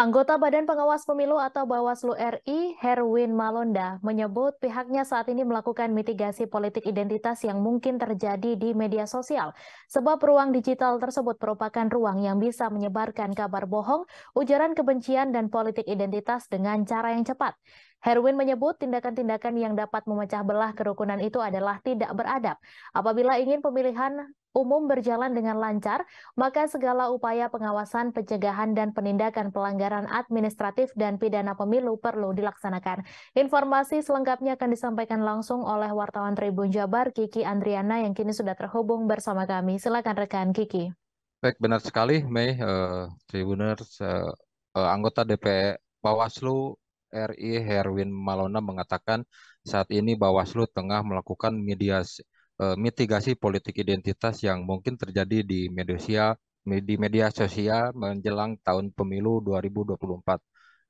Anggota Badan Pengawas Pemilu atau Bawaslu RI, Herwin Malonda, menyebut pihaknya saat ini melakukan mitigasi politik identitas yang mungkin terjadi di media sosial. Sebab ruang digital tersebut merupakan ruang yang bisa menyebarkan kabar bohong, ujaran kebencian, dan politik identitas dengan cara yang cepat. Herwin menyebut tindakan-tindakan yang dapat memecah belah kerukunan itu adalah tidak beradab. Apabila ingin pemilihan umum berjalan dengan lancar, maka segala upaya pengawasan, pencegahan, dan penindakan pelanggaran administratif dan pidana pemilu perlu dilaksanakan. Informasi selengkapnya akan disampaikan langsung oleh wartawan Tribun Jabar, Kiki Andriana, yang kini sudah terhubung bersama kami. Silakan rekan Kiki. Baik, benar sekali, Mei. Uh, Tribuners, uh, uh, anggota DPR e Bawaslu RI Herwin Malona mengatakan saat ini Bawaslu tengah melakukan mediasi, eh, mitigasi politik identitas yang mungkin terjadi di media di media sosial menjelang tahun pemilu 2024.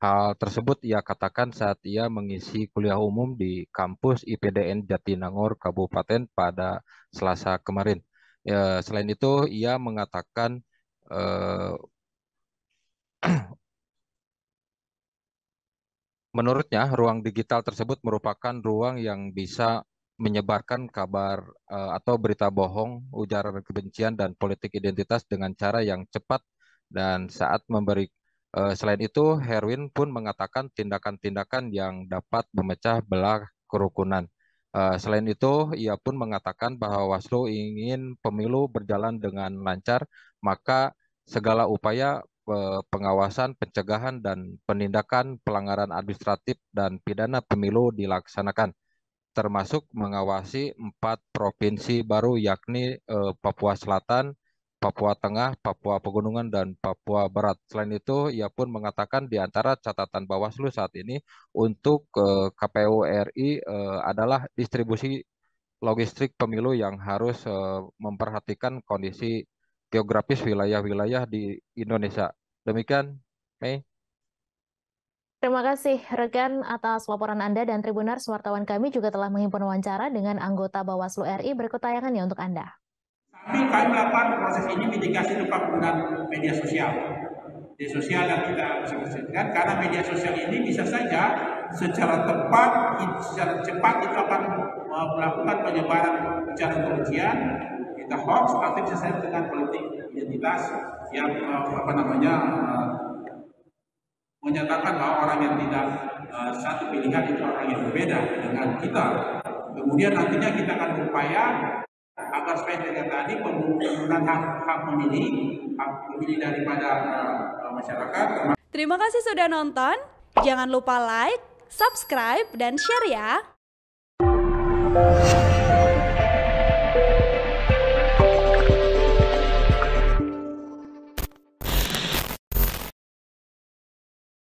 Hal tersebut ia katakan saat ia mengisi kuliah umum di kampus IPDN Jatinangor Kabupaten pada Selasa kemarin. E, selain itu, ia mengatakan e, Menurutnya, ruang digital tersebut merupakan ruang yang bisa menyebarkan kabar uh, atau berita bohong, ujaran kebencian, dan politik identitas dengan cara yang cepat dan saat memberi. Uh, selain itu, Herwin pun mengatakan tindakan-tindakan yang dapat memecah belah kerukunan. Uh, selain itu, ia pun mengatakan bahwa Waslu ingin pemilu berjalan dengan lancar, maka segala upaya Eh, pengawasan, pencegahan, dan penindakan pelanggaran administratif dan pidana pemilu dilaksanakan, termasuk mengawasi empat provinsi baru yakni eh, Papua Selatan, Papua Tengah, Papua Pegunungan, dan Papua Barat. Selain itu, ia pun mengatakan di antara catatan Bawaslu saat ini untuk eh, KPU RI eh, adalah distribusi logistik pemilu yang harus eh, memperhatikan kondisi geografis wilayah-wilayah di Indonesia. Demikian, Mei. Terima kasih rekan atas laporan Anda dan Tribunar wartawan kami juga telah menghimpun wawancara dengan anggota Bawaslu RI berikut tayangannya untuk Anda. Tapi kami melakukan proses ini mitigasi lupa penggunaan media sosial. Media sosial yang kita bisa karena media sosial ini bisa saja secara tepat, secara cepat kita akan eh, melakukan penyebaran ujaran kebencian Nah, hoax nanti bisa saya dengan politik identitas yang uh, apa namanya uh, menyatakan bahwa orang yang tidak uh, satu pilihan itu orang yang berbeda dengan kita. Kemudian nantinya kita akan berupaya agar supaya dengan tadi penggunaan hak, hak memilih, hak memilih daripada uh, masyarakat. Terima kasih sudah nonton. Jangan lupa like, subscribe, dan share ya.